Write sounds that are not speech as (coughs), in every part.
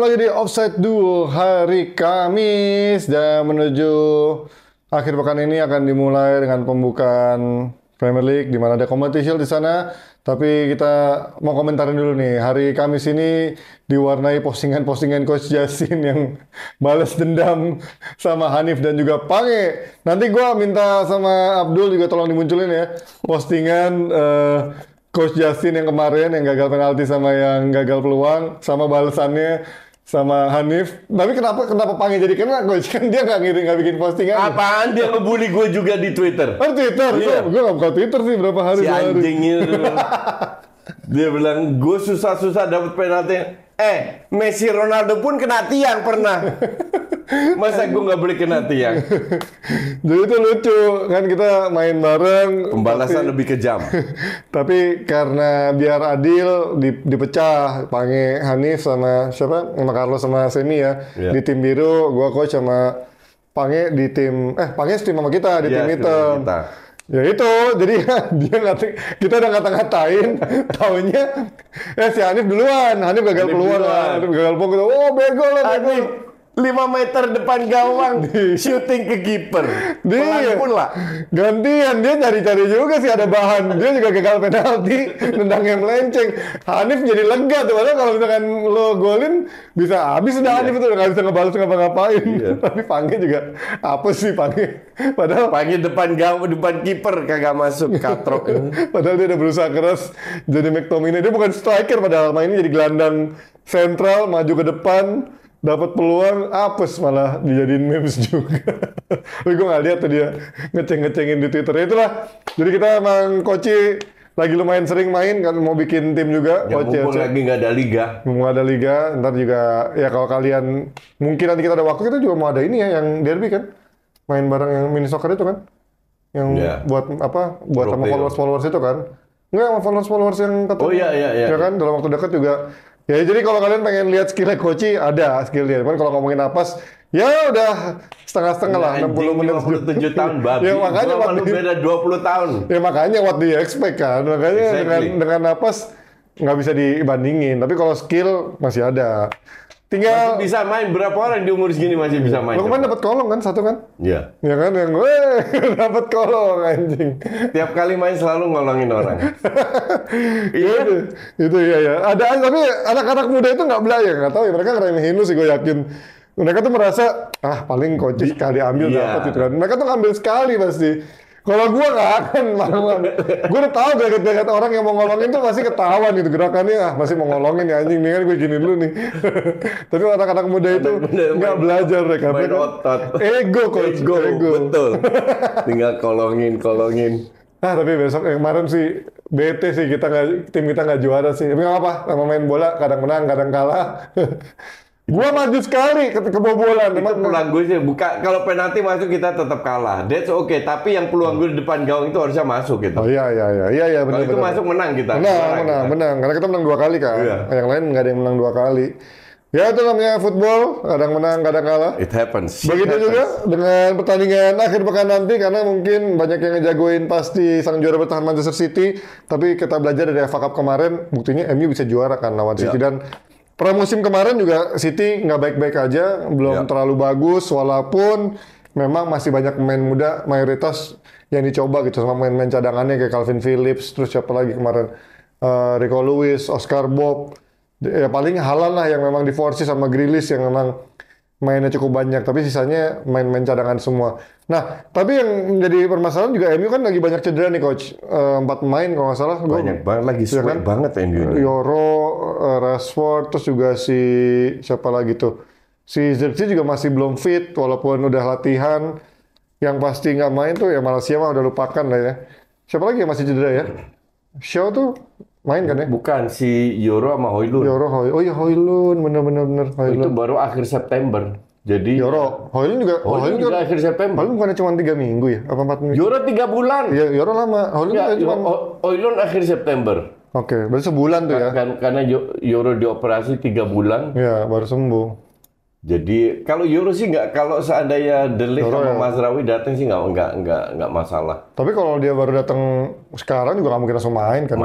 ketemu lagi di Offside Duo hari Kamis dan menuju akhir pekan ini akan dimulai dengan pembukaan Premier League di mana ada kompetisi di sana. Tapi kita mau komentarin dulu nih. Hari Kamis ini diwarnai postingan-postingan Coach Jasin (laughs) yang balas dendam sama Hanif dan juga Pange. Nanti gue minta sama Abdul juga tolong dimunculin ya postingan uh, Coach Justin yang kemarin yang gagal penalti sama yang gagal peluang sama balasannya sama Hanif. Tapi kenapa kenapa Pange jadi kena coach? (laughs) Kan dia nggak ngirim nggak bikin postingan. Apaan dia ngebully gue juga di Twitter? Oh Twitter, iya. gue nggak buka Twitter sih berapa hari. Si anjing itu. (laughs) dia bilang gue susah-susah dapat penalti. Eh, Messi Ronaldo pun kena tiang pernah. (laughs) Masa gue gak beli kena tiang? Jadi (laughs) itu lucu kan kita main bareng. Pembalasan tapi, lebih kejam. (laughs) tapi karena biar adil di, dipecah Pange Hanif sama siapa? Sama Carlo sama Semi ya. Yeah. Di tim biru gue coach sama Pange di tim eh Pange tim sama kita di yeah, tim hitam. Ya itu, (laughs) jadi dia ngata, kita udah ngata-ngatain, taunya eh si Hanif duluan, Hanif gagal Hanif keluar, duluan. Hanif gagal pokok, oh bego lah Hanif 5 meter depan gawang (laughs) shooting ke kiper. Dia pun lah. Gantian dia cari-cari juga sih ada bahan. Dia juga gagal penalti, (laughs) nendang yang melenceng. Hanif jadi lega tuh. Padahal kalau misalkan lo golin bisa habis udah iya. Hanif itu nggak bisa ngebalas ngapa-ngapain. Iya. (laughs) Tapi Pange juga apa sih Pange? Padahal Pange depan gawang depan kiper kagak masuk katrok. padahal dia udah berusaha keras jadi McTominay. Dia bukan striker padahal mainnya jadi gelandang sentral maju ke depan dapat peluang apes malah dijadiin memes juga. (laughs) Tapi gue nggak lihat tuh dia ngeceng-ngecengin di Twitter. Ya itulah. Jadi kita emang Koci lagi lumayan sering main kan mau bikin tim juga. Ya, Koci Ya, lagi nggak ada liga. Mumpung ada liga, ntar juga ya kalau kalian mungkin nanti kita ada waktu kita juga mau ada ini ya yang derby kan, main bareng yang mini soccer itu kan, yang ya. buat apa buat Bro, sama followers followers itu kan. Enggak, sama followers followers yang ketemu. Oh iya iya iya. Ya kan iya. dalam waktu dekat juga Ya jadi kalau kalian pengen lihat skillnya Koci ada skillnya. Cuman kalau ngomongin napas ya udah setengah-setengah ya, lah enam 60 menit 57 tahun (laughs) ya, babi ya makanya what di, beda 20 tahun ya makanya what do you expect kan makanya exactly. dengan dengan napas nggak bisa dibandingin tapi kalau skill masih ada Tinggal masih bisa main berapa orang di umur segini masih bisa main. Lo kemarin dapat kolong kan satu kan? Iya. Iya kan yang gue (laughs) dapat kolong anjing. Tiap kali main selalu ngolongin orang. (laughs) iya. Itu, itu iya ya. Ada tapi anak-anak muda itu nggak belajar ya, nggak tahu ya mereka keren lu sih gue yakin. Mereka tuh merasa ah paling kocis kali ambil iya. dapat itu kan. Mereka tuh ngambil sekali pasti. Kalau gue gak akan malam Gue udah tau gerak-gerak orang yang mau ngolongin tuh masih ketahuan gitu gerakannya. Ah masih mau ngolongin ya anjing kan nih kan gue gini dulu nih. Tapi anak-anak muda itu nggak belajar mereka. Main otot. Ego kok, Ego, ego. betul. (laughs) Tinggal kolongin, kolongin. Nah tapi besok eh, kemarin sih bete sih kita gak, tim kita nggak juara sih. Tapi nggak apa-apa. Main bola kadang menang, kadang kalah. (laughs) Gua maju sekali ke kebobolan. Itu peluang gue sih. Buka kalau penalti masuk kita tetap kalah. That's okay. Tapi yang peluang gue di depan gawang itu harusnya masuk gitu. Oh iya iya iya iya iya benar. Kalau itu masuk menang kita. Menang menang kita. menang. menang. Karena kita menang dua kali kan. Iya. Yang lain nggak ada yang menang dua kali. Ya itu namanya football, kadang menang, kadang kalah. It happens. Begitu happens. juga dengan pertandingan akhir pekan nanti karena mungkin banyak yang ngejagoin pasti sang juara bertahan Manchester City, tapi kita belajar dari FA Cup kemarin, buktinya MU bisa juara kan lawan City iya. dan pramusim kemarin juga City nggak baik-baik aja, belum ya. terlalu bagus walaupun memang masih banyak pemain muda mayoritas yang dicoba gitu sama pemain-pemain cadangannya kayak Calvin Phillips, terus siapa lagi kemarin uh, Rico Lewis, Oscar Bob. Ya paling halal lah yang memang diforsi sama Grilis yang memang mainnya cukup banyak, tapi sisanya main-main cadangan semua. Nah, tapi yang menjadi permasalahan juga MU kan lagi banyak cedera nih coach. Eh, empat main kalau nggak salah. Oh, banyak banget lagi ya kan? banget MU ini. Yoro, eh, Rashford, terus juga si siapa lagi tuh. Si Zerzi juga masih belum fit, walaupun udah latihan. Yang pasti nggak main tuh ya Malaysia mah udah lupakan lah ya. Siapa lagi yang masih cedera ya? Shaw tuh main kan ya? Bukan si Yoro sama Hoylun. Yoro Hoy. Oh iya Hoylun, bener bener bener Hoylun. Itu baru akhir September. Jadi Yoro, Hoylun juga oh, Hoylun, Hoylun juga, juga akhir September. Hoylun bukan cuma 3 minggu ya? Apa 4 minggu? Yoro 3 bulan. Iya, Yoro lama. Hoylun ya, cuma Hoylun akhir September. Oke, okay, baru sebulan tuh ya. Kan, karena Yoro dioperasi 3 bulan. Iya, baru sembuh. Jadi kalau Yoro sih nggak, kalau seandainya Delik sama ya. Mas Rawi datang sih nggak nggak nggak nggak masalah. Tapi kalau dia baru datang sekarang juga nggak mungkin langsung main kan?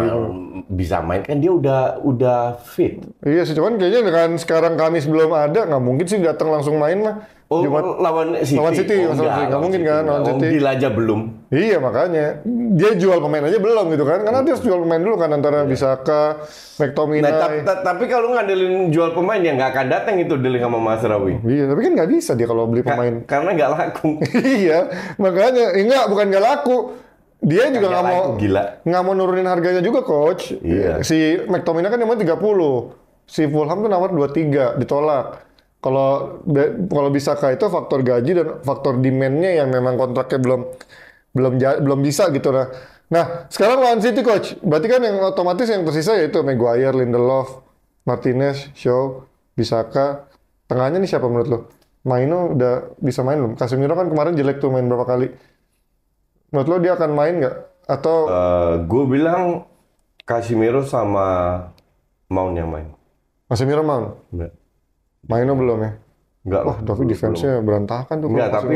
Bisa main kan dia udah udah fit. Iya sih, cuman kayaknya dengan sekarang Kamis belum ada nggak mungkin sih datang langsung main lah. Oh, Jumat, lawan City. Lawan City, oh, enggak, enggak, enggak mungkin City, kan lawan City. Deal aja belum. Iya, makanya. Dia jual pemain aja belum gitu kan. Karena dia harus jual pemain dulu kan antara iya. bisa ke McTominay. Nah, ta ta tapi kalau ngandelin jual pemain ya nggak akan datang itu deal sama Mas Rawi. Iya, tapi kan nggak bisa dia kalau beli pemain. Ka karena nggak laku. (laughs) iya, makanya. Enggak, eh, bukan nggak laku dia juga nggak mau gila. Gak mau nurunin harganya juga coach. Iya. Si McTominay kan namanya 30. Si Fulham tuh nawar 23 ditolak. Kalau kalau bisa kah itu faktor gaji dan faktor demand-nya yang memang kontraknya belum belum belum bisa gitu nah. Nah, sekarang lawan City coach. Berarti kan yang otomatis yang tersisa yaitu Maguire, Lindelof, Martinez, Shaw, Bisaka. Tengahnya nih siapa menurut lo? Maino udah bisa main belum? Casemiro kan kemarin jelek tuh main berapa kali. Menurut lo dia akan main nggak? Atau uh, eh, gue bilang Casimiro sama Mount yang main. Casimiro Mount? Enggak. Mainnya belum ya? Enggak. Wah, tapi defense-nya berantakan tuh. Enggak, tapi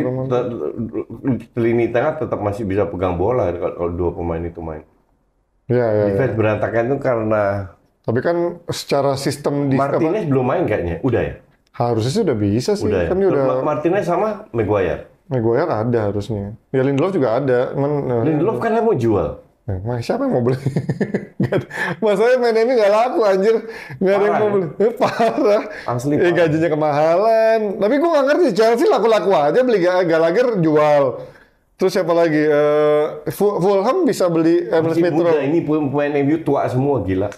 lini tengah tetap masih bisa pegang bola ya kalau dua pemain itu main. Iya, iya. iya. Defense ya. berantakan itu karena tapi kan secara sistem di Martinez apa? belum main kayaknya. Udah ya? Harusnya sih udah bisa sih. Udah ya? kan udah Martinez sama Maguire. Maguire ada harusnya. Ya Lindelof juga ada. Men, eh, Lindelof kan mau jual. Nah, siapa yang mau beli? (laughs) Masalahnya main ini nggak laku anjir. Nggak ada yang mau beli. Ya? Eh, parah. Asli Eh, gajinya kemahalan. Tapi gue nggak ngerti. Chelsea laku-laku aja beli Gallagher jual. Terus siapa lagi? Uh, Fulham bisa beli Emil Smith Rowe. Ini pemain MU tua semua gila.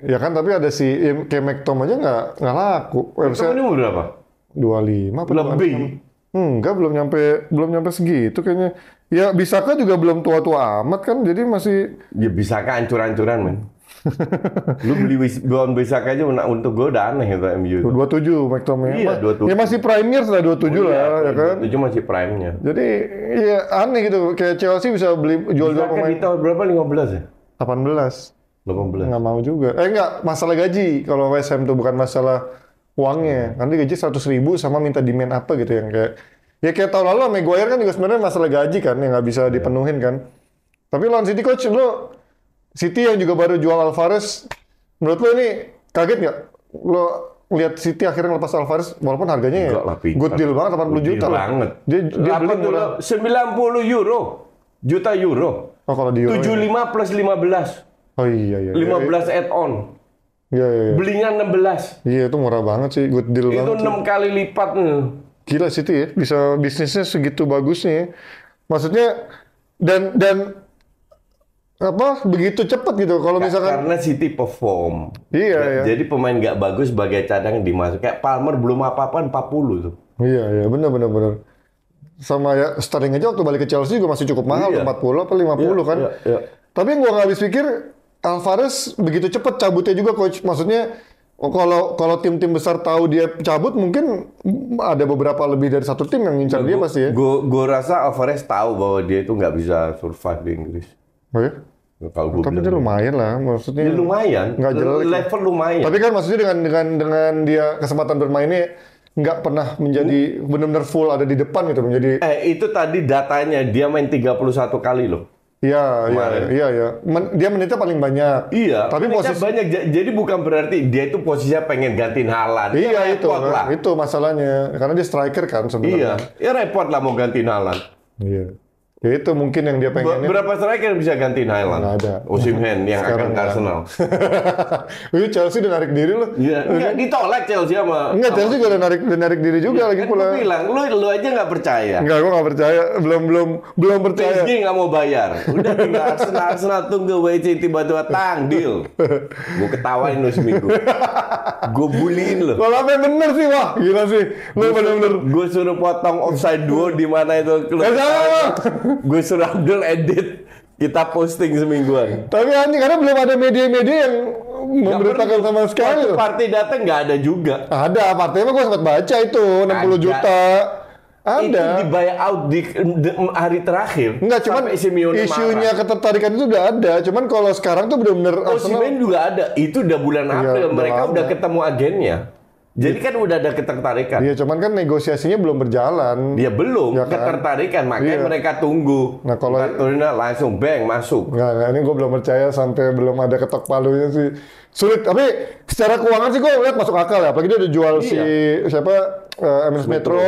Ya kan tapi ada si kayak McTom aja nggak nggak laku. McTom ini umur berapa? 25 lima Lebih. Hmm, enggak belum nyampe belum nyampe segitu kayaknya. Ya kan juga belum tua-tua amat kan, jadi masih ya kan hancur ancuran men. (laughs) lu beli Don bisa aja untuk gue udah aneh itu MU itu. 27 McTominay. Ya. Iya, 27. Ya masih prime-nya sudah 27 oh, iya, lah, ya kan? 27 masih prime-nya. Jadi ya aneh gitu, kayak Chelsea bisa beli jual dua pemain. Kita tahun berapa 15 ya? 18. 18. Nggak mau juga. Eh nggak, masalah gaji. Kalau West Ham tuh bukan masalah uangnya. Nanti gaji seratus ribu sama minta demand apa gitu yang kayak ya kayak tahun lalu Maguire kan juga sebenarnya masalah gaji kan yang nggak bisa iya. dipenuhin kan. Tapi lawan City coach lo City yang juga baru jual Alvarez, menurut lo ini kaget nggak? Lo lihat City akhirnya lepas Alvarez walaupun harganya Enggak, ya lapin. good deal banget 80 good juta lah. Banget. Dia, dia beli murah. 90 euro. Juta euro. Oh, kalau di euro 75 ya. plus 15. Oh iya iya. 15 iya. add on. Iya, iya, iya. Belinya 16. Iya, itu murah banget sih, good deal itu banget. Itu 6 kali lipat nih. Gila City ya, bisa bisnisnya segitu bagus nih? Ya. Maksudnya dan dan apa begitu cepat gitu kalau misalkan karena City perform iya, iya. iya. jadi pemain nggak bagus sebagai cadangan dimasuk kayak Palmer belum apa-apa 40 tuh iya iya benar benar benar sama ya starting aja waktu balik ke Chelsea juga masih cukup mahal iya. 40 atau 50 iya, kan iya, iya. tapi yang gua nggak habis pikir Alvarez begitu cepat cabutnya juga coach. Maksudnya kalau kalau tim-tim besar tahu dia cabut mungkin ada beberapa lebih dari satu tim yang ngincar dia gua, pasti ya. Gue gue rasa Alvarez tahu bahwa dia itu nggak bisa survive di Inggris. Oke. Okay. Nah, kalau Tapi dia gitu. lumayan lah, maksudnya. Dia lumayan. Nggak jelek. Level lumayan. Tapi kan maksudnya dengan dengan dengan dia kesempatan bermainnya nggak pernah menjadi benar-benar full ada di depan gitu menjadi. Eh itu tadi datanya dia main 31 kali loh. Iya, iya, iya, iya. Men, dia menitnya paling banyak. Iya. Tapi posisi banyak. Jadi bukan berarti dia itu posisinya pengen gantiin Halan. Iya, ya, itu. Lah. Itu masalahnya. Karena dia striker kan sebenarnya. Iya. Ya repot lah mau gantiin Halan. Iya. Ya itu mungkin yang dia pengen. Berapa striker bisa ganti Nailan? Nggak ada. Osimhen yang Sekarang akan ke Arsenal. Itu (laughs) Chelsea udah narik diri loh. Iya. Enggak ditolak Chelsea sama. Enggak Chelsea juga udah narik udah narik diri juga ya, lagi kan pula. Gue bilang lu lu aja nggak percaya. Enggak, gua nggak percaya. Belum belum belum percaya. PSG nggak mau bayar. Udah tinggal Arsenal Arsenal tunggu WC tiba-tiba tang deal. Gue ketawain lu seminggu. gue buliin lu. Kalau apa bener sih wah. Gila sih. Lu bener-bener. Gue suruh potong offside duo di mana itu. Gak eh, sama gue suruh Abdul edit kita posting semingguan. Tapi anjing karena belum ada media-media yang memberitakan sama sekali. Waktu partai datang nggak ada juga. Ada, partai mah gue sempat baca itu 60 ada. juta. Ada. Itu dibayar out di, di hari terakhir. Enggak, cuman isunya ketertarikan itu udah ada. Cuman kalau sekarang tuh benar-benar Oh, Arsenal... juga ada. Itu udah bulan iya, April. Ya, Mereka udah ketemu agennya. Jadi kan udah ada ketertarikan. Iya, cuman kan negosiasinya belum berjalan. Dia belum ya kan? ketertarikan, makanya iya. mereka tunggu. Nah kalau turina langsung bang masuk. Nah, nah ini gue belum percaya sampai belum ada ketok palunya sih. Sulit, tapi secara keuangan sih gue lihat masuk akal ya. Apalagi dia udah jual iya. si siapa uh, Metro. Metro.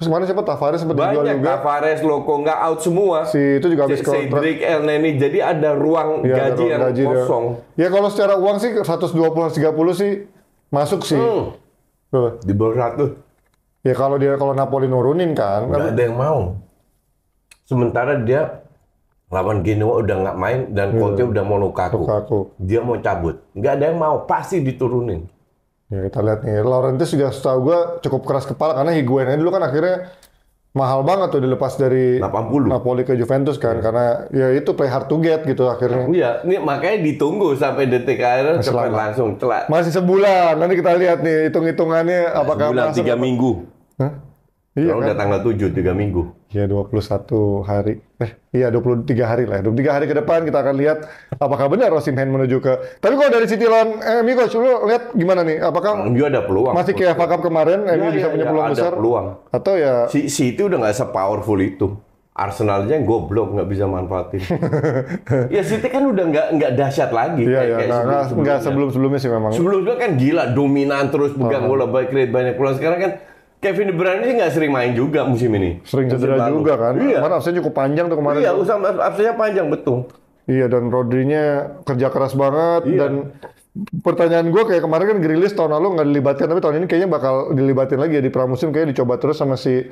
Terus kemarin siapa Tavares sempat Banyak, dijual juga. Tavares, Loko nggak out semua. Si itu juga habis kontrak. Cedric, El Neni. Jadi ada ruang ya, gaji ada ruang yang gaji kosong. Dia. Ya kalau secara uang sih 120 130 sih masuk sih. Hmm. Di bawah satu. Ya kalau dia kalau Napoli nurunin kan. Gak ada yang mau. Sementara dia lawan Genoa udah nggak main dan iya. Conte udah mau Lukaku. Lukaku. Dia mau cabut. Nggak ada yang mau. Pasti diturunin. Ya kita lihat nih. laurentius juga setahu gue cukup keras kepala karena Higuain dulu kan akhirnya mahal banget tuh dilepas dari 80. Napoli ke Juventus kan ya. karena ya itu play hard to get gitu akhirnya. Iya, ini makanya ditunggu sampai detik akhir cepat langsung celak. Masih sebulan. Nanti kita lihat nih hitung-hitungannya apakah sebulan tiga minggu. Hah? Iya kan? udah tanggal 7, 3 minggu. Iya, 21 hari. Eh, iya 23 hari lah. 23 ya. hari ke depan kita akan lihat apakah benar Osimhen menuju ke... Tapi kalau dari citilan eh, Miko, coach, lihat gimana nih? Apakah... Dia ada peluang. Masih kayak Cup kemarin, eh, ya, MU bisa ya, punya iya, peluang ada besar? peluang. Atau ya... Si, si itu udah nggak sepowerful itu. Arsenalnya aja yang goblok nggak bisa manfaatin. (laughs) ya City kan udah nggak nggak dahsyat lagi. Iya, iya. Nah, sebelum, sebelum sebelumnya sih memang. Sebelumnya kan gila dominan terus pegang ah. bola baik create banyak peluang. Sekarang kan Kevin De Bruyne sih nggak sering main juga musim ini. Sering cedera juga kan. Iya. Kemarin absennya cukup panjang tuh kemarin. Iya, absennya panjang betul. Iya dan Rodinya kerja keras banget iya. dan pertanyaan gue kayak kemarin kan Grilis tahun lalu nggak dilibatkan tapi tahun ini kayaknya bakal dilibatin lagi ya di pramusim Kayaknya dicoba terus sama si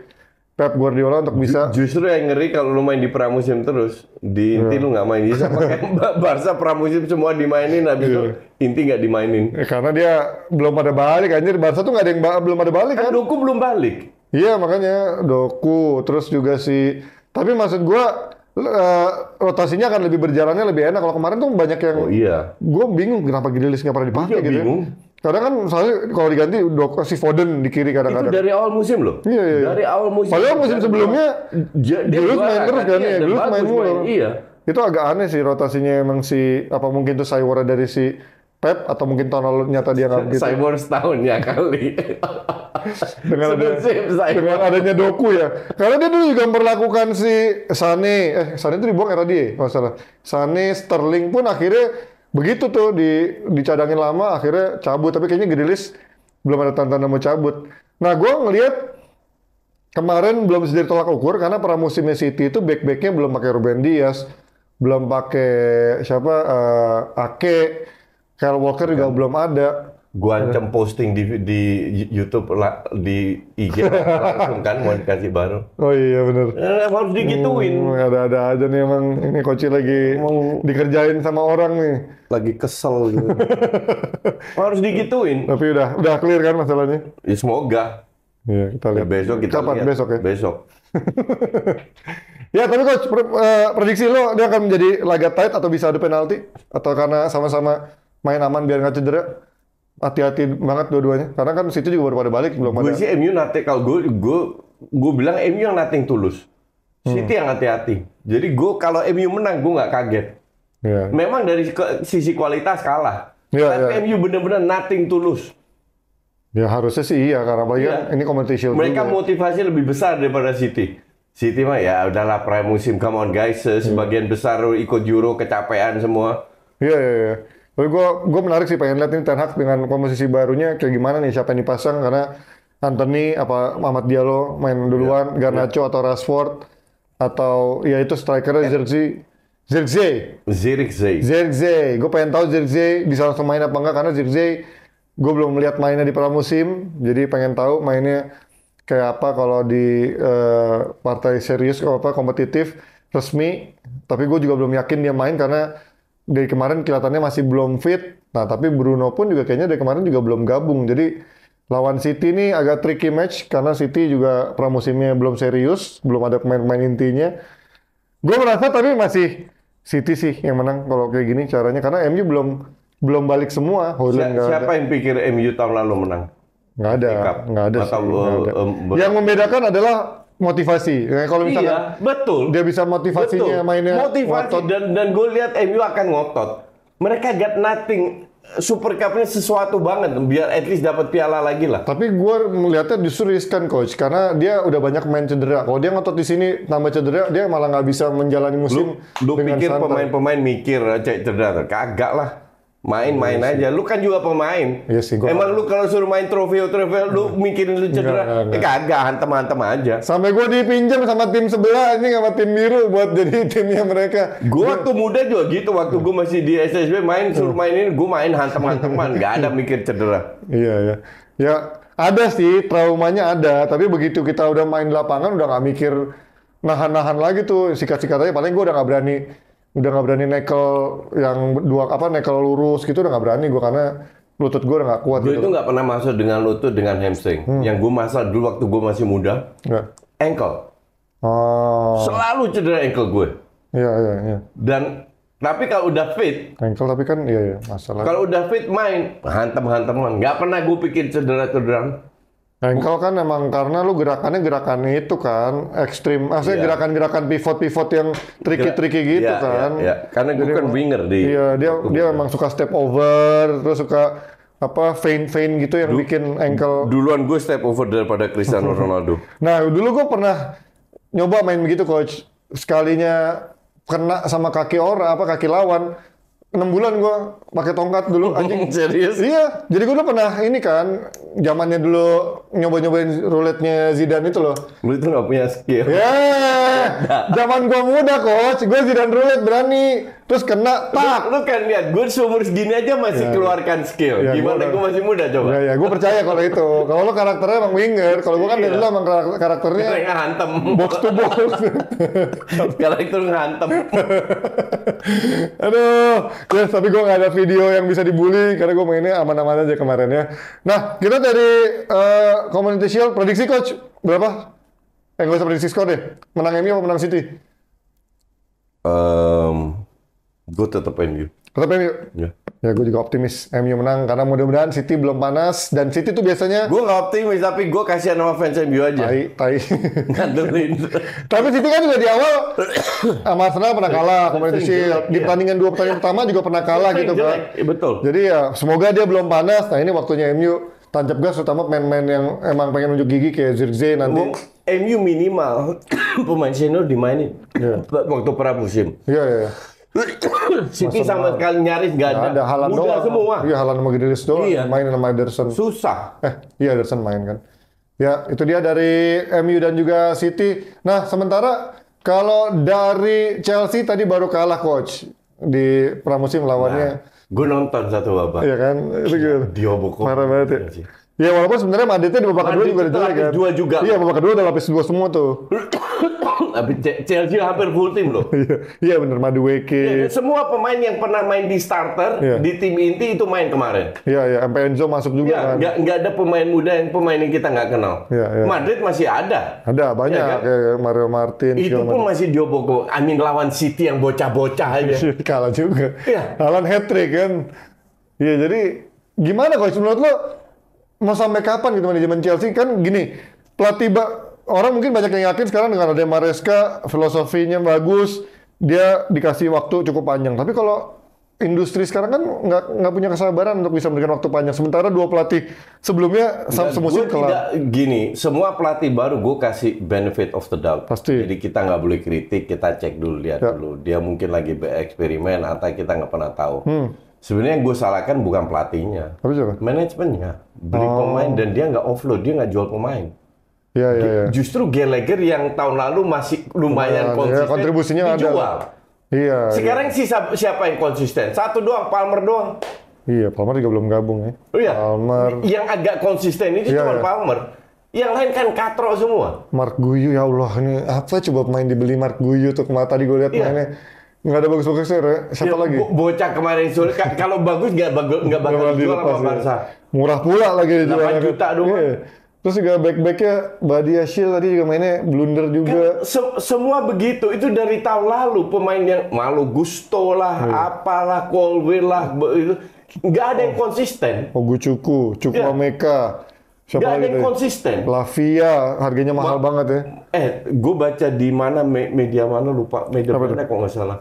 Pep Guardiola untuk bisa justru yang ngeri kalau lu main di pramusim terus di iya. inti yeah. lu nggak main bisa (laughs) pakai Barca pramusim semua dimainin habis yeah. itu inti nggak dimainin ya, karena dia belum ada balik anjir Barca tuh nggak ada yang belum ada balik kan, kan Doku belum balik iya makanya Doku terus juga si tapi maksud gua Uh, rotasinya akan lebih berjalannya lebih enak kalau kemarin tuh banyak yang oh, iya. gue bingung kenapa Grilis nggak pernah dipakai iya, gitu ya. bingung. Kadang kan misalnya kalau diganti si Foden di kiri kadang-kadang. Itu dari awal musim loh. Iya, iya. iya. Dari awal musim. Padahal musim sebelumnya dia, dia main terus kan, kan ya, iya, Dulu main mulu. Iya. Itu agak aneh sih rotasinya emang si apa mungkin itu Saiwara dari si Pep atau mungkin tahun lalu nyata dia nggak gitu. Saiwara setahun ya kali. dengan, ada, dengan adanya doku ya. Karena dia dulu juga memperlakukan si Sane, eh Sane itu dibuang era dia, masalah. Sane, Sterling pun akhirnya begitu tuh di dicadangin lama akhirnya cabut tapi kayaknya list belum ada tantangan mau cabut nah gue ngelihat kemarin belum sendiri tolak ukur karena pramusimnya City itu back-backnya belum pakai Ruben Dias belum pakai siapa uh, Ake Kyle Walker juga ya. belum ada gua ancam posting di di YouTube lah di IG (laughs) langsung kan mau dikasih baru. Oh iya benar. Eh, harus digituin. Hmm, ada-ada aja nih emang ini koci lagi mau dikerjain sama orang nih. Lagi kesel gitu. (laughs) harus digituin. Tapi udah udah clear kan masalahnya? Ya semoga. Iya, kita lihat. Ya, besok kita Kapan? lihat. Besok ya? Besok. (laughs) ya, tapi coach, eh, prediksi lo dia akan menjadi laga tight atau bisa ada penalti atau karena sama-sama main aman biar nggak cedera? hati-hati banget dua-duanya. Karena kan situ juga baru pada balik belum ada. Gue sih MU nate kalau gue gue gue bilang MU yang nating tulus. Hmm. yang hati-hati. Jadi gue kalau MU menang gue nggak kaget. Yeah. Memang dari sisi kualitas kalah. Yeah, Tapi yeah. MU benar-benar nating tulus. Ya harusnya sih iya karena apalagi yeah. kan iya. ini kompetisi Mereka juga. motivasi lebih besar daripada City. City mah ya udahlah pramusim come on guys eh, iya. sebagian besar ikut Euro kecapean semua. Iya yeah, iya iya. Tapi gue gue menarik sih pengen lihat ini Ten Hag dengan komposisi barunya kayak gimana nih siapa yang dipasang karena Anthony apa Ahmad Diallo main duluan, yeah. Iya. Garnacho yeah. atau Rashford atau ya itu striker yeah. Zirkzee. Zirkzee. Zirkzee. Gue pengen tahu Zirkzee bisa langsung main apa enggak karena Zirkzee gue belum melihat mainnya di pramusim, jadi pengen tahu mainnya kayak apa kalau di uh, partai serius apa kompetitif resmi. Tapi gue juga belum yakin dia main karena dari kemarin kelihatannya masih belum fit. Nah, tapi Bruno pun juga kayaknya dari kemarin juga belum gabung. Jadi lawan City ini agak tricky match karena City juga pramusimnya belum serius, belum ada pemain-pemain intinya. Gue merasa tapi masih City sih yang menang kalau kayak gini caranya karena MU belum belum balik semua. Si siapa, yang pikir MU tahun lalu menang? Nggak ada, nggak ada, sih, eh, ada. Um, yang membedakan adalah motivasi. Nah, kalau misalnya, iya, betul. Dia bisa motivasinya betul. mainnya motivasi ngotot. dan dan gue lihat MU akan ngotot. Mereka get nothing Super Cup-nya sesuatu banget biar at least dapat piala lagi lah. Tapi gue melihatnya justru riskan coach karena dia udah banyak main cedera. Kalau dia ngotot di sini tambah cedera dia malah nggak bisa menjalani musim. Lu, lu pikir pemain-pemain mikir cedera kagak lah Main-main iya aja. Lu kan juga pemain. Iya sih. Gua Emang lu kalau suruh main trofi trofi lu hmm. mikirin lu cedera. Enggak, enggak. Eh kagak, hantem-hantem aja. Sampai gua dipinjam sama tim sebelah ini sama tim biru buat jadi (laughs) timnya mereka. Gua tuh muda juga gitu waktu gua masih di SSB main suruh hmm. main ini gua main hantem-hanteman, Gak ada mikir cedera. Iya, iya. Ya, ada sih traumanya ada, tapi begitu kita udah main lapangan udah gak mikir nahan-nahan lagi tuh sikat-sikat aja paling gua udah gak berani udah nggak berani nekel yang dua apa nekel lurus gitu udah nggak berani gue karena lutut gue udah nggak kuat. Gue gitu. itu nggak pernah masuk dengan lutut dengan hamstring. Hmm. Yang gue masalah dulu waktu gue masih muda, yeah. ankle. Oh. Selalu cedera ankle gue. Iya yeah, iya yeah, iya. Dan tapi kalau udah fit, ankle tapi kan iya iya masalah. Kalau udah fit main hantam hantaman, nggak pernah gue pikir cedera cedera Engkel kan emang karena lu gerakannya gerakan itu kan ekstrim, maksudnya yeah. gerakan-gerakan pivot-pivot yang tricky-tricky iya, gitu yeah, iya. kan. Yeah, yeah. Karena gue kan winger di. Iya dia dia emang suka step over, terus suka apa vein-vein gitu yang du bikin engkel. Duluan gue step over daripada Cristiano Ronaldo. (laughs) nah dulu gue pernah nyoba main begitu coach, sekalinya kena sama kaki orang apa kaki lawan enam bulan gue pakai tongkat dulu (laughs) anjing. Serius? Iya. Jadi gue udah pernah ini kan, zamannya dulu nyoba-nyobain roulette-nya Zidane itu loh. Lu itu gak punya skill. Ya. Yeah. (laughs) Zaman gue muda kok. gue Zidane roulette berani terus kena tak lu, kan lihat gue seumur segini aja masih ya, ya. keluarkan skill ya, gimana gue masih muda coba ya ya gue percaya kalau itu kalau lo karakternya emang winger kalau gue kan dari iya. dulu emang karakternya ngantem box to box itu (laughs) ngantem (laughs) aduh ya tapi gue gak ada video yang bisa dibully karena gue mainnya aman-aman aja kemarin ya nah kita dari uh, community shield prediksi coach berapa eh gue usah prediksi skor deh menang MU apa menang City um, Gue tetap MU. Tetap MU? Ya. Ya gue juga optimis MU menang karena mudah-mudahan City belum panas dan City tuh biasanya gue nggak optimis tapi gue kasihan sama fans MU aja. Tai, tai. (laughs) Ngandelin. tapi City kan juga di awal (coughs) sama Arsenal pernah kalah kemarin Shield iya. di pertandingan dua pertandingan pertama juga pernah kalah gitu kan. Iya, betul. Jadi ya semoga dia belum panas. Nah ini waktunya MU tancap gas terutama pemain-pemain yang emang pengen unjuk gigi kayak Zirze nanti. MU minimal (coughs) pemain senior dimainin yeah. waktu pramusim. Iya yeah, iya. Yeah. Siti sama sekali nyaris gak ada. ada. Halan Muda doang. semua. Iya, Halan sama Gidilis doang. Iya. Main sama Ederson. Susah. Eh, iya Ederson main kan. Ya, itu dia dari MU dan juga City. Nah, sementara kalau dari Chelsea tadi baru kalah coach di pramusim lawannya. Nah, gue nonton satu babak. Iya kan? Itu gitu. Diobok. Parah banget ya. Iya Ya walaupun sebenarnya Madridnya di babak kedua juga udah kan. Dua juga. Iya babak kedua udah lapis dua semua tuh. (coughs) Tapi Chelsea hampir full tim loh. (coughs) Iya, iya benar Madueke. Ya, semua pemain yang pernah main di starter ya. di tim inti itu main kemarin. Iya iya sampai Enzo masuk juga ya, kan. Gak, gak ada pemain muda yang pemain yang kita nggak kenal. Iya, iya. Madrid masih ada. Ada iya banyak ya, kan? kayak Mario Martin. Itu pun masih diobok I mean lawan City yang bocah-bocah aja. (laughs) Kalah juga. Iya. Alan hat trick kan. Iya jadi gimana kalau menurut lo mau sampai kapan gitu manajemen Chelsea kan gini pelatih orang mungkin banyak yang yakin sekarang dengan ada Maresca filosofinya bagus dia dikasih waktu cukup panjang tapi kalau industri sekarang kan nggak nggak punya kesabaran untuk bisa memberikan waktu panjang. Sementara dua pelatih sebelumnya Dan semusim kelar. gini, semua pelatih baru gue kasih benefit of the doubt. Pasti. Jadi kita nggak boleh kritik, kita cek dulu lihat ya. dulu. Dia mungkin lagi bereksperimen atau kita nggak pernah tahu. Hmm. Sebenarnya gue salahkan bukan pelatihnya, Tapi siapa? manajemennya. Beli oh. pemain dan dia nggak offload, dia nggak jual pemain. Iya, iya, iya. Justru Gallagher yang tahun lalu masih lumayan ya, konsisten, ya, kontribusinya dijual. Ada. Iya, iya. Sekarang iya. sisa siapa yang konsisten? Satu doang, Palmer doang. Iya, Palmer juga belum gabung ya. Oh iya. Palmer. Yang agak konsisten itu iya, cuma iya. Palmer. Yang lain kan katro semua. Mark Guyu ya Allah ini apa coba main dibeli Mark Guyu tuh kemarin tadi gue lihat iya. mainnya Nggak ada bagus-bagusnya, ya, Siapa ya, lagi? Bocah kemarin sulit. (laughs) Kalau bagus nggak bagus nggak bakal dijual sama ya. Barca. Ya. Murah pula lagi dijualnya. 8 juta doang. Yeah. Terus juga back-backnya Badia Shield tadi juga mainnya blunder juga. Kan, se semua begitu. Itu dari tahun lalu pemain yang malu Gusto lah, yeah. apalah, Colwell lah, itu nggak ada yang oh. konsisten. Oguchuku, oh, cukup, Yeah. Siapa Gak ada yang konsisten. Lavia harganya mahal Ma banget ya. Eh, gue baca di mana media mana lupa media Apa mana kok nggak salah.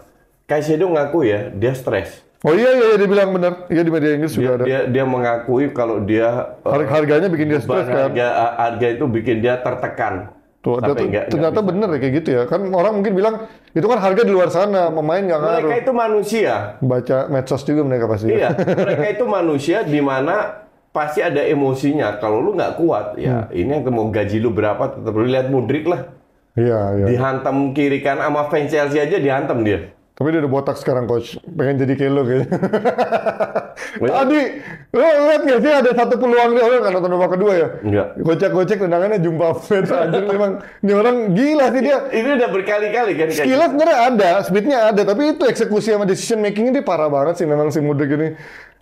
Caicedo ngaku ya, dia stres. Oh iya, iya iya dia bilang benar. Iya di media Inggris dia, juga ada. Dia dia mengakui kalau dia eh, Har harganya bikin dia stres kan. Harga harga itu bikin dia tertekan. Tuh, ada tuh, enggak, ternyata enggak bener ya kayak gitu ya. Kan orang mungkin bilang itu kan harga di luar sana, pemain nggak ngaruh. Mereka itu manusia. Baca medsos juga mereka pasti. Ya. Iya, (laughs) mereka itu manusia di mana pasti ada emosinya. Kalau lu nggak kuat, ya hmm. ini yang mau gaji lu berapa tetap lu lihat Mudrik lah. Iya, iya. Dihantam kiri kan sama fans Chelsea aja dihantam dia. Tapi dia udah botak sekarang coach. Pengen jadi kayak lo kayaknya. Tadi (laughs) iya. lo lihat gak sih ada satu peluang dia orang kan nonton babak kedua ya? Enggak. Gocek-gocek tendangannya jumpa fans. (laughs) aja memang ini orang gila sih dia. Ini udah berkali-kali kan. Skillnya gitu. sebenarnya ada, speednya ada, tapi itu eksekusi sama decision makingnya dia parah banget sih memang si muda gini.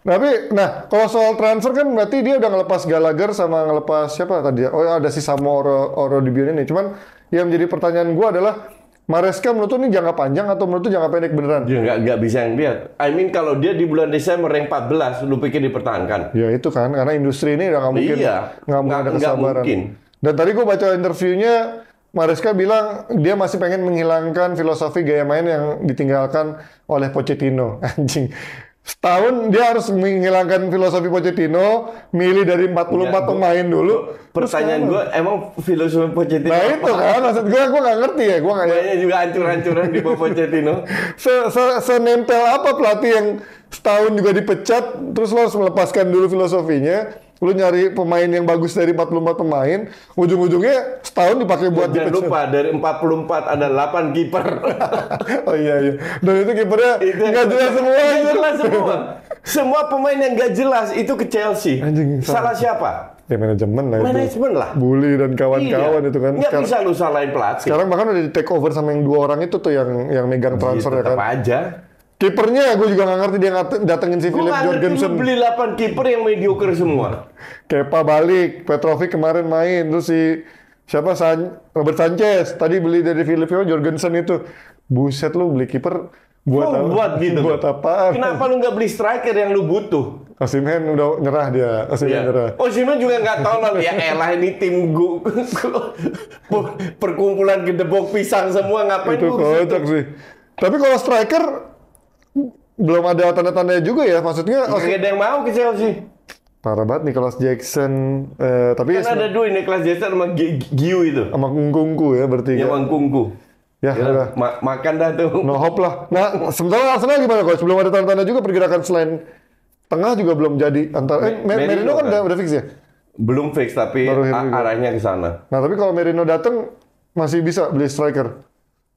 Tapi, nah, kalau soal transfer kan berarti dia udah ngelepas Gallagher sama ngelepas siapa tadi ya? Oh, ada si Samo Oro, Oro di ini. Cuman, yang menjadi pertanyaan gue adalah, Maresca menurut ini jangka panjang atau menurut jangka pendek beneran? Ya nggak nggak bisa yang lihat. I mean kalau dia di bulan Desember yang 14, lu pikir dipertahankan? Ya itu kan karena industri ini udah nggak mungkin iya, nggak mungkin ada kesabaran. Mungkin. Dan tadi gua baca interviewnya Maresca bilang dia masih pengen menghilangkan filosofi gaya main yang ditinggalkan oleh Pochettino. (laughs) Anjing setahun dia harus menghilangkan filosofi Pochettino, milih dari 44 ya, pemain dulu. Pertanyaan gue, emang filosofi Pochettino Nah apa? itu kan, maksud gue, gue gak ngerti ya. Gue gak... Banyak juga hancur-hancuran di Pochettino. (laughs) se, se, senempel apa pelatih yang setahun juga dipecat, terus lo harus melepaskan dulu filosofinya lu nyari pemain yang bagus dari 44 pemain, ujung-ujungnya setahun dipakai buat Jangan lupa dari 44 ada 8 kiper. (laughs) oh iya iya. Dan itu kipernya nggak jelas semua. jelas semua. (laughs) semua pemain yang nggak jelas itu ke Chelsea. Anjing, salah. salah siapa? Ya manajemen lah manajemen itu. lah. Bully dan kawan-kawan iya. itu kan. Nggak bisa lu salahin pelatih. Sekarang bahkan udah di take over sama yang dua orang itu tuh yang yang megang gitu, transfer ya, ya kan. aja Kipernya gue juga gak ngerti dia datengin si Philip Jorgensen. Gue beli 8 kiper yang mediocre semua. Kepa balik, Petrovic kemarin main, terus si siapa San, Robert Sanchez tadi beli dari Philip Jorgensen itu. Buset lu beli kiper buat apa? buat gitu. Buat apa? Kenapa lu gak beli striker yang lu butuh? Osimhen udah nyerah dia. Osimhen yeah. nyerah. Osimhen juga nggak tolol ya. Elah ini tim gue (laughs) perkumpulan gedebok pisang semua ngapain itu lu kocak sih. Tapi kalau striker belum ada tanda-tanda juga ya maksudnya nggak ada yang mau ke Chelsea parah banget Nicholas Jackson uh, tapi kan ya, ada dua Nicholas Jackson sama Giu itu sama Kungkungku ya berarti iya, ya sama Kungku ya, ya udah. Ma makan dah tuh no hope lah nah sementara Arsenal gimana coach belum ada tanda-tanda juga pergerakan selain tengah juga belum jadi antara eh, Mer Merino, Merino kan, kan udah, udah fix ya belum fix tapi arahnya ke sana nah tapi kalau Merino datang masih bisa beli striker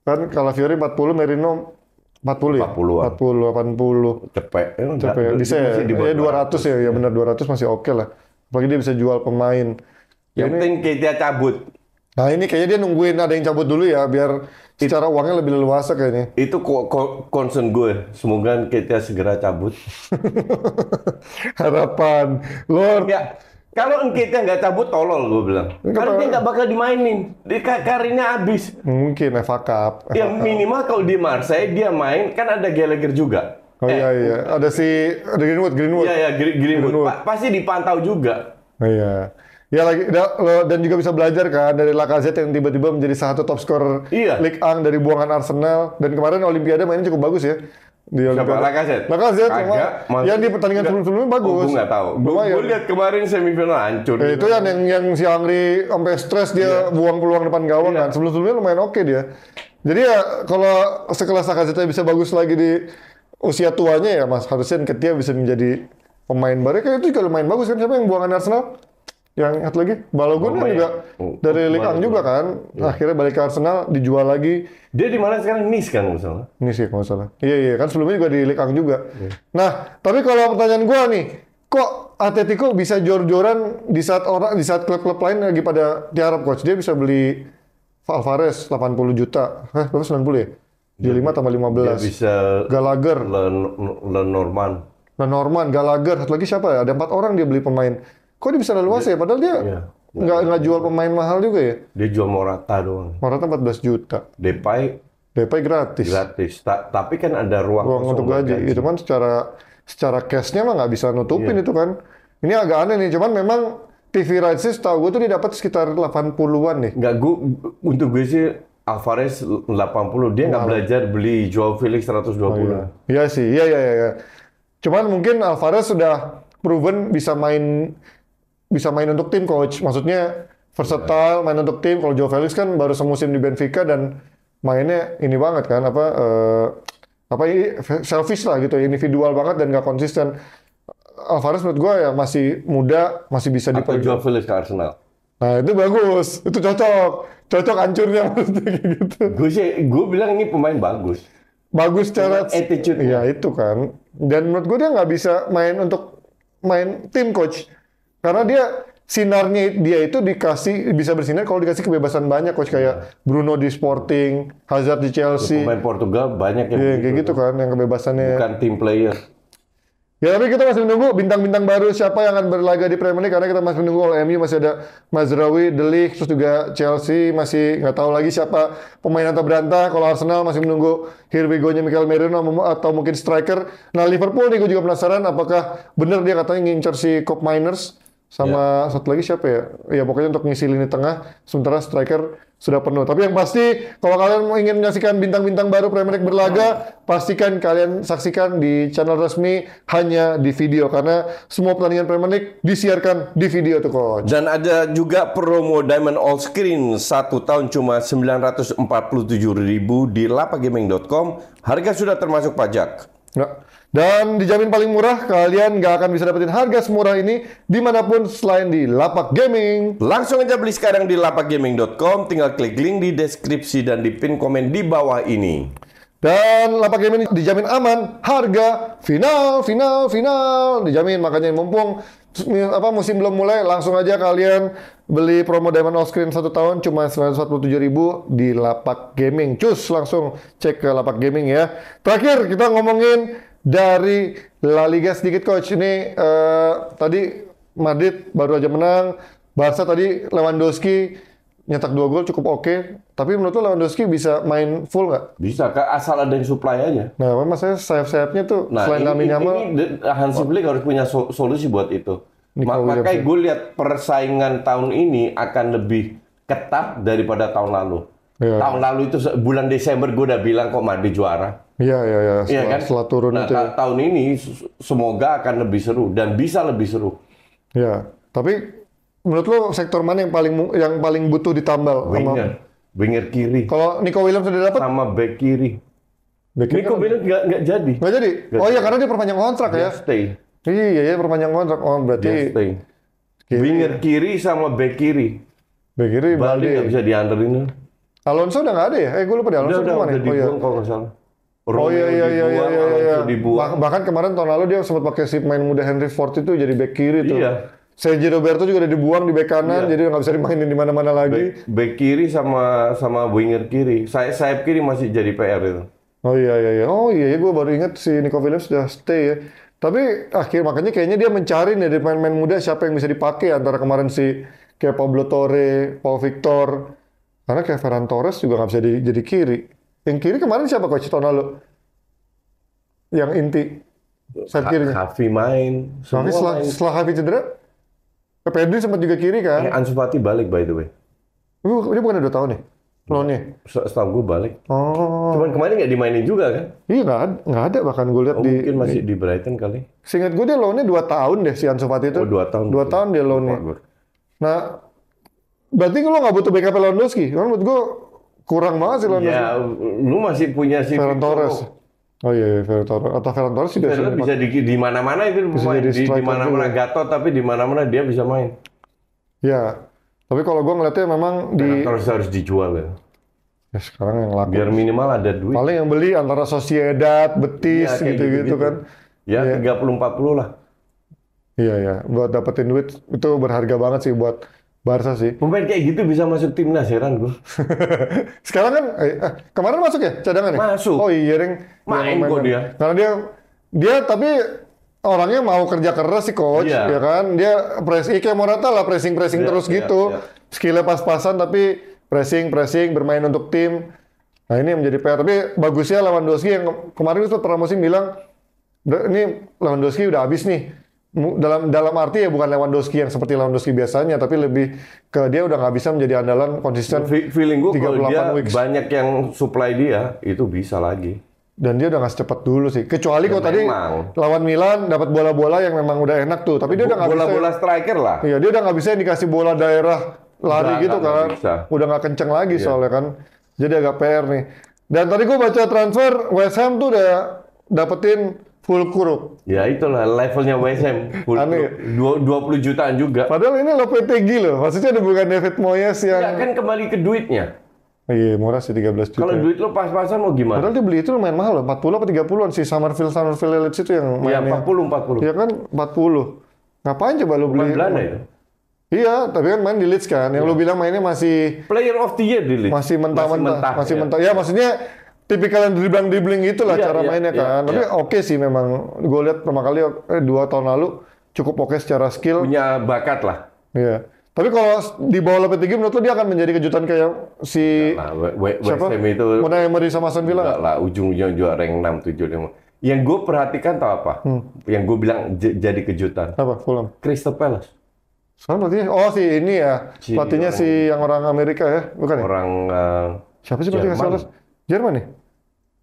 kan kalau Fiori 40 Merino 40 ya? 40 40, 80. Cepet. Eh, Cepet. Ya? Bisa ya? Eh, ya 200 ya, ya benar 200 masih oke okay lah. Apalagi dia bisa jual pemain. Yang ini, penting dia cabut. Nah ini kayaknya dia nungguin ada yang cabut dulu ya, biar It, secara uangnya lebih leluasa kayaknya. Itu ko ko concern gue. Semoga kita segera cabut. (laughs) Harapan. Lord. Ya kalau kita nggak cabut tolol gue bilang. Karena dia nggak bakal dimainin. Dia karirnya habis. Mungkin FA Cup. Ya minimal kalau di Marseille dia main kan ada Gallagher juga. Oh iya, eh, iya iya, ada si ada Greenwood Greenwood. Iya iya Greenwood. Greenwood. Pa pasti dipantau juga. Oh, iya. Ya lagi dan juga bisa belajar kan dari Lacazette yang tiba-tiba menjadi salah satu top scorer, iya. Ligue 1 dari buangan Arsenal dan kemarin Olimpiade mainnya cukup bagus ya di Siapa? Lacazette? Lacazette cuma yang di pertandingan sebelum-sebelumnya oh, bagus. Oh, gue nggak tahu. Gue lihat kemarin semifinal hancur. Eh, itu gitu. yang yang, yang si Angri sampai stres dia yeah. buang peluang depan gawang yeah. kan. Sebelum-sebelumnya lumayan oke okay dia. Jadi ya kalau sekelas Lacazette bisa bagus lagi di usia tuanya ya Mas, harusnya Ketia bisa menjadi pemain baru. Kayak itu juga lumayan bagus kan siapa yang buangan Arsenal? Yang satu lagi, Balogun kan juga ya? Oh, dari Ligang juga kan. Ya. Akhirnya balik ke Arsenal, dijual lagi. Dia di mana sekarang? Nice kan misalnya? Nice ya kalau salah. Iya iya kan sebelumnya juga di Ligang juga. Ya. Nah, tapi kalau pertanyaan gua nih, kok Atletico bisa jor-joran di saat orang di saat klub-klub lain lagi pada tiarap coach dia bisa beli Alvarez 80 juta. heh berapa 90 ya? Iya. Dia 5 tambah 15. Dia bisa Gallagher, Lenormand. Lenormand, Gallagher, satu lagi siapa ya? Ada empat orang dia beli pemain. Kok dia bisa leluasa ya? Padahal dia iya. nggak nggak jual pemain mahal juga ya? Dia jual Morata doang. Morata 14 juta. Depay Depay gratis. Gratis. Ta tapi kan ada ruang, ruang untuk gaji. gaji. Itu kan secara secara cashnya mah nggak bisa nutupin iya. itu kan. Ini agak aneh nih, cuman memang TV rights tahu gue tuh dia dapat sekitar 80-an nih. Nggak, gue, untuk gue sih Alvarez 80, dia nggak belajar beli jual Felix 120. Oh, iya. iya sih, iya, iya, iya, iya. Cuman mungkin Alvarez sudah proven bisa main bisa main untuk tim coach. Maksudnya versatile, iya. main untuk tim. Kalau Joe Felix kan baru semusim di Benfica dan mainnya ini banget kan apa uh, apa ini selfish lah gitu, individual banget dan nggak konsisten. Alvarez menurut gue ya masih muda, masih bisa di Joe Felix ke Arsenal. Nah itu bagus, itu cocok, cocok hancurnya (laughs) maksudnya gitu. Gue sih, gue bilang ini pemain bagus. Bagus secara attitude. Iya itu kan. Dan menurut gue dia nggak bisa main untuk main tim coach karena dia sinarnya dia itu dikasih bisa bersinar kalau dikasih kebebasan banyak coach kayak Bruno di Sporting, Hazard di Chelsea. Ya, pemain Portugal banyak yang yeah, iya, kayak gitu kan. kan yang kebebasannya. Bukan team player. Ya tapi kita masih menunggu bintang-bintang baru siapa yang akan berlaga di Premier League karena kita masih menunggu oleh MU masih ada Mazraoui, De Ligt, terus juga Chelsea masih nggak tahu lagi siapa pemain atau berantah. Kalau Arsenal masih menunggu Hirvigonya Michael Merino atau mungkin striker. Nah Liverpool nih gue juga penasaran apakah benar dia katanya ngincer si Cop Miners sama ya. satu lagi siapa ya? Ya pokoknya untuk ngisi lini tengah, sementara striker sudah penuh. Tapi yang pasti kalau kalian mau ingin menyaksikan bintang-bintang baru Premier League berlaga, nah. pastikan kalian saksikan di channel resmi hanya di video karena semua pertandingan Premier League disiarkan di video tuh coach. Dan ada juga promo Diamond All Screen satu tahun cuma 947.000 di lapagaming.com. Harga sudah termasuk pajak. Ya. Dan dijamin paling murah, kalian nggak akan bisa dapetin harga semurah ini dimanapun selain di Lapak Gaming. Langsung aja beli sekarang di lapakgaming.com, tinggal klik link di deskripsi dan di pin komen di bawah ini. Dan Lapak Gaming dijamin aman, harga final, final, final, dijamin. Makanya mumpung apa musim belum mulai, langsung aja kalian beli promo Diamond All Screen satu tahun cuma 947.000 di Lapak Gaming. Cus, langsung cek ke Lapak Gaming ya. Terakhir, kita ngomongin dari La Liga sedikit coach ini uh, tadi Madrid baru aja menang, Barca tadi Lewandowski nyetak dua gol cukup oke, okay. tapi menurut lo Lewandowski bisa main full nggak? Bisa, asal ada yang supply aja. Nah, maksudnya sayap-sayapnya tuh nah, selain Lamine ini, Hansi Flick harus punya solusi buat itu. makanya gue lihat persaingan tahun ini akan lebih ketat daripada tahun lalu. Ya. Tahun lalu itu bulan Desember gue udah bilang kok Madrid juara. Iya iya iya. ya, kan? Setelah turun nah, itu. Ya. Nah, tahun ini semoga akan lebih seru dan bisa lebih seru. Iya. Tapi menurut lo sektor mana yang paling yang paling butuh ditambal? Winger. Sama... Winger kiri. Kalau Nico Williams sudah dapat? Sama back kiri. Back Nico kan? Williams nggak nggak jadi. Nggak jadi. Gak oh iya karena dia perpanjang kontrak dia ya. Stay. Iya iya perpanjang kontrak. Oh berarti. Dia stay. Kiri. Winger kiri sama back kiri. Back kiri Bali nggak bisa diantarin? Alonso udah nggak ada ya? Eh gue lupa deh Alonso udah, udah, udah, udah dibuang ya? kalau nggak salah. Romeo oh iya iya iya iya iya, iya. dibuang. Bahkan kemarin tahun lalu dia sempat pakai si pemain muda Henry Ford itu jadi back kiri tuh. Iya. Sergio Roberto juga udah dibuang di back kanan, iya. jadi nggak bisa dimainin di mana-mana lagi. Back, back kiri sama sama winger kiri. Saya sayap kiri masih jadi PR itu. Oh iya iya iya. Oh iya, iya. gue baru ingat si Nico Williams sudah stay ya. Tapi akhir ah, makanya kayaknya dia mencari nih dari pemain-pemain muda siapa yang bisa dipakai antara kemarin si kayak Pablo Torre, Paul Victor. Karena kayak Ferran Torres juga nggak bisa di, jadi kiri. Yang kiri kemarin siapa coach Ronaldo, Yang inti saya kirinya. Hafi main. Soalnya setelah, main. setelah Hafi cedera, Pedri sempat juga kiri kan. Eh, Ansu Fati balik by the way. Uh, dia bukan ada dua tahun nih loannya? Ya? Setahu gue balik. Oh. Cuman kemarin nggak dimainin juga kan? Iya nggak ada, nggak ada bahkan gue lihat oh, di mungkin masih di, Brighton kali. Singkat gue dia loannya dua tahun deh si Ansu Fati itu. Oh, dua tahun. Dua tahun dia loannya. Nah, berarti lo nggak butuh backup Lewandowski. kan menurut gue kurang banget sih Lewandowski. Ya, lu masih punya si Ferran Torres. Oh iya, iya Ferran Torres. Atau Ferran Torres juga bisa di, di mana-mana itu bisa main. Di, di mana-mana Gatot, tapi di mana-mana dia bisa main. Ya, tapi kalau gua ngeliatnya memang Ferran di... Torres harus dijual ya. Ya sekarang yang laku. Biar minimal ada duit. Paling yang beli antara Sociedad, Betis, iya, gitu-gitu gitu. kan. Ya, ya. 30-40 lah. Iya, ya. Buat dapetin duit, itu berharga banget sih buat Barca sih. Pemain kayak gitu bisa masuk timnas heran gue. (laughs) Sekarang kan eh, eh, kemarin masuk ya cadangan ya? Masuk. Oh iya, Ring. Main kok dia. Karena dia dia tapi orangnya mau kerja keras sih coach, iya. ya kan? Dia press ya kayak Morata lah pressing pressing iya, terus iya, gitu. Iya. Skillnya pas-pasan tapi pressing pressing bermain untuk tim. Nah ini yang menjadi PR. Tapi bagusnya Lewandowski yang kemarin itu musim bilang ini Lewandowski udah habis nih dalam dalam arti ya bukan Lewandowski yang seperti Lewandowski biasanya tapi lebih ke dia udah nggak bisa menjadi andalan konsisten feeling gue kalau dia weeks. banyak yang supply dia itu bisa lagi dan dia udah nggak secepat dulu sih kecuali ya, kalau tadi lawan Milan dapat bola-bola yang memang udah enak tuh tapi dia udah nggak bisa bola-bola striker lah iya dia udah nggak bisa dikasih bola daerah lari udah, gitu gak, kan gak udah nggak kenceng lagi yeah. soalnya kan jadi agak PR nih dan tadi gue baca transfer West Ham tuh udah dapetin Hulkuruk. Ya itulah levelnya WSM. Dua puluh jutaan juga. Padahal ini Lopetegui loh. Maksudnya ada bukan David Moyes yang... Ya, kan kembali ke duitnya. Iya, murah sih 13 juta. Kalau duit lo pas-pasan mau gimana? Padahal dia beli itu lumayan mahal loh. 40 apa 30-an sih Summerfield, Summerfield Elite itu yang iya, mainnya. Iya, 40, 40. Iya kan 40. Ngapain coba lo beli? Belanda itu. Ya? Iya, tapi kan main di Leeds kan. Yang ya. lu bilang mainnya masih player of the year di Leeds. Masih mentah-mentah. Masih mentah. Masih ya. mentah. Ya. ya maksudnya tipikal yang dribbling dribbling itulah iya, cara iya, mainnya iya, kan. Iya. Tapi iya. oke sih memang gue lihat pertama kali eh, dua tahun lalu cukup oke secara skill. Punya bakat lah. Iya. Tapi kalau di bawah lebih tinggi menurut lo dia akan menjadi kejutan kayak si siapa? itu Mana yang mau sama Aston Villa? lah, ujung-ujungnya juara rank 6 7 5. Yang gue perhatikan tau apa? Hmm. Yang gue bilang jadi kejutan. Apa? Fulham. Crystal Palace. Soalnya berarti ya? oh si ini ya. Si pelatihnya si yang orang Amerika ya, bukan ya? Orang uh, siapa sih berarti Crystal Palace? Jerman nih. Ya?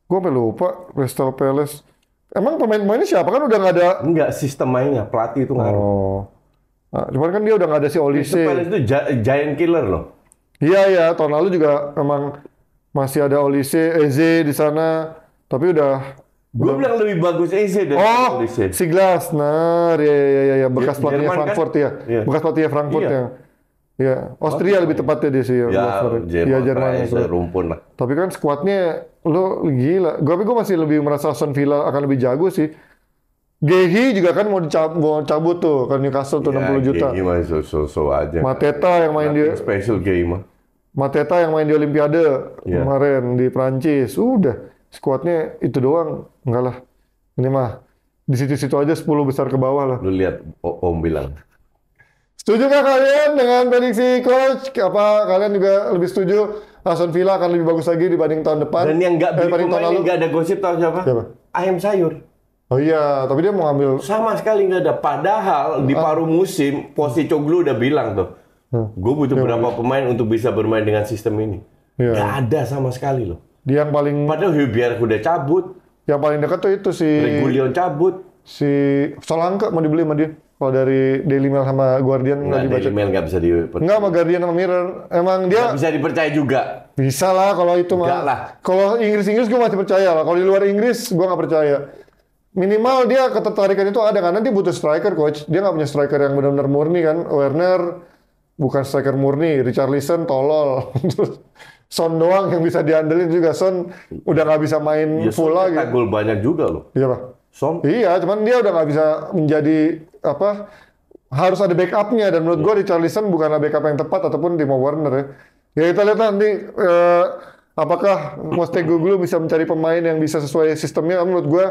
Gue sampe lupa Crystal Palace. Emang pemain-pemainnya siapa kan udah nggak ada? Enggak sistem mainnya pelatih itu ngaruh. Oh. Nah, cuman kan dia udah nggak ada si Olise. Crystal Palace itu giant killer loh. Iya iya, tahun lalu juga emang masih ada Olise, Eze di sana, tapi udah Gue bilang lebih bagus Eze dari oh, Olise. si Glasner, nah, ya, ya, ya, ya. bekas iya, pelatih Frankfurt kan? ya. Bekas pelatih Frankfurt iya. ya Iya, ya Austria oh, lebih tepatnya dia sih. Ya, Jerman, ya, Jerman itu. rumpun lah. Tapi kan skuadnya lo gila. Gua tapi gue masih lebih merasa Aston Villa akan lebih jago sih. Gehi juga kan mau dicabut, mau cabut tuh kan Newcastle tuh ya, 60 juta. Gehi mah so, so, aja. Mateta yang main Nothing di special Gehi Mateta yang main di Olimpiade ya. kemarin di Prancis. Udah skuadnya itu doang. Enggak lah. Ini mah di situ-situ aja 10 besar ke bawah lah. Lu lihat Om bilang Setuju Setujukah kalian dengan prediksi coach? Apa kalian juga lebih setuju Aston Villa akan lebih bagus lagi dibanding tahun depan? Dan yang nggak eh, pemain nggak ada gosip tahu siapa? Siapa? Ayam sayur. Oh iya, tapi dia mau ngambil. sama sekali nggak ada. Padahal di ah. paruh musim, posisi Coglu udah bilang tuh, hmm. gue butuh ya, berapa ya. pemain untuk bisa bermain dengan sistem ini. Ya. Gak ada sama sekali loh. Dia yang paling. Padahal biar udah cabut. Yang paling dekat tuh itu si. Regulion cabut. Si Solanke mau dibeli sama dia. Kalau dari Daily Mail sama Guardian nggak dibaca. Daily Mail nggak bisa dipercaya. Nggak sama Guardian sama Mirror. Emang dia... Nggak bisa dipercaya juga. Bisa lah kalau itu mah. lah. Kalau Inggris-Inggris gue masih percaya lah. Kalau di luar Inggris gue nggak percaya. Minimal dia ketertarikan itu ada karena dia butuh striker coach. Dia nggak punya striker yang benar-benar murni kan. Werner bukan striker murni. Richard Richarlison tolol. (laughs) Son doang yang bisa diandelin juga. Son udah nggak bisa main ya, full lagi. Gol banyak juga loh. Iya pak. Son. Iya, cuman dia udah nggak bisa menjadi apa harus ada backupnya dan menurut gue di iya. Charlison bukanlah backup yang tepat ataupun di Werner ya. Ya kita lihat nanti eh, apakah Mostegoglu bisa mencari pemain yang bisa sesuai sistemnya. Menurut gue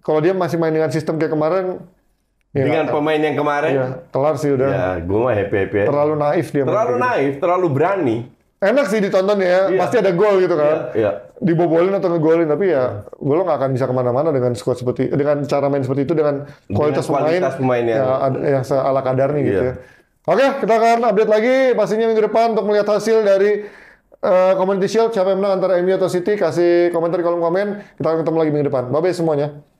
kalau dia masih main dengan sistem kayak kemarin Ya, dengan pemain yang kemarin, ya, kelar sih udah. Ya, gue mah happy happy. Terlalu naif dia. Terlalu gitu. naif, terlalu berani enak sih ditonton ya, iya. pasti ada gol gitu kan. Iya. iya. Dibobolin atau ngegolin tapi ya gue lo nggak akan bisa kemana-mana dengan squad seperti dengan cara main seperti itu dengan kualitas, dengan kualitas pemain, pemain yang, yang, yang ala kadarnya gitu iya. gitu ya. Oke, kita akan update lagi pastinya minggu depan untuk melihat hasil dari uh, Community Shield siapa yang menang antara MU atau City kasih komentar di kolom komen. Kita akan ketemu lagi minggu depan. Bye bye semuanya.